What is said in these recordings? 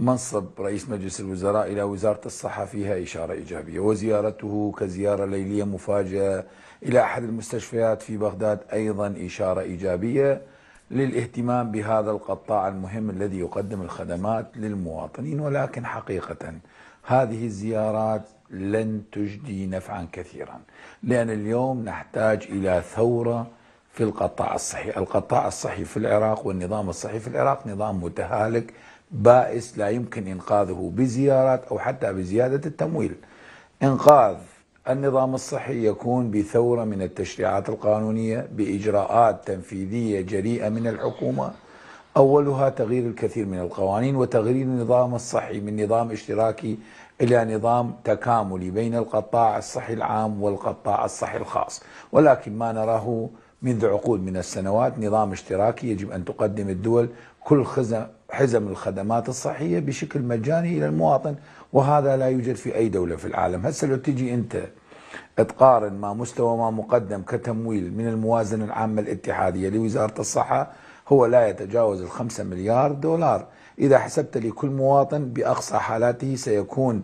منصب رئيس مجلس الوزراء إلى وزارة الصحة فيها إشارة إيجابية وزيارته كزيارة ليلية مفاجئة إلى أحد المستشفيات في بغداد أيضا إشارة إيجابية للاهتمام بهذا القطاع المهم الذي يقدم الخدمات للمواطنين ولكن حقيقة هذه الزيارات لن تجدي نفعا كثيرا لأن اليوم نحتاج إلى ثورة في القطاع الصحي القطاع الصحي في العراق والنظام الصحي في العراق نظام متهالك بائس لا يمكن إنقاذه بزيارات أو حتى بزيادة التمويل إنقاذ النظام الصحي يكون بثورة من التشريعات القانونية بإجراءات تنفيذية جريئة من الحكومة أولها تغيير الكثير من القوانين وتغيير النظام الصحي من نظام اشتراكي إلى نظام تكاملي بين القطاع الصحي العام والقطاع الصحي الخاص ولكن ما نراه منذ عقود من السنوات نظام اشتراكي يجب أن تقدم الدول كل حزم الخدمات الصحية بشكل مجاني إلى المواطن وهذا لا يوجد في أي دولة في العالم هسه لو تجي أنت تقارن ما مستوى ما مقدم كتمويل من الموازنة العامة الاتحادية لوزارة الصحة هو لا يتجاوز الخمسة مليار دولار إذا حسبت لكل مواطن بأقصى حالاته سيكون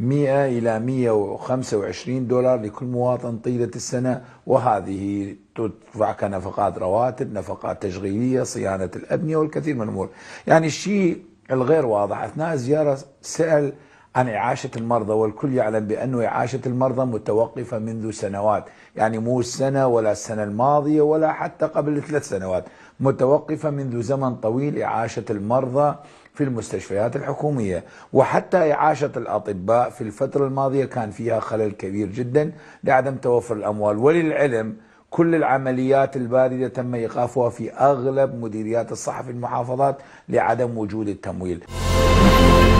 100 إلى 125 دولار لكل مواطن طيلة السنة وهذه تدفع كنفقات رواتب نفقات تشغيلية صيانة الأبنية والكثير من الأمور يعني الشيء الغير واضح أثناء الزيارة سأل عن إعاشة المرضى والكل يعلم بأن إعاشة المرضى متوقفة منذ سنوات يعني مو السنة ولا السنة الماضية ولا حتى قبل ثلاث سنوات متوقفة منذ زمن طويل إعاشة المرضى في المستشفيات الحكومية وحتى إعاشة الأطباء في الفترة الماضية كان فيها خلل كبير جدا لعدم توفر الأموال وللعلم كل العمليات الباردة تم إيقافها في أغلب مديريات الصحة في المحافظات لعدم وجود التمويل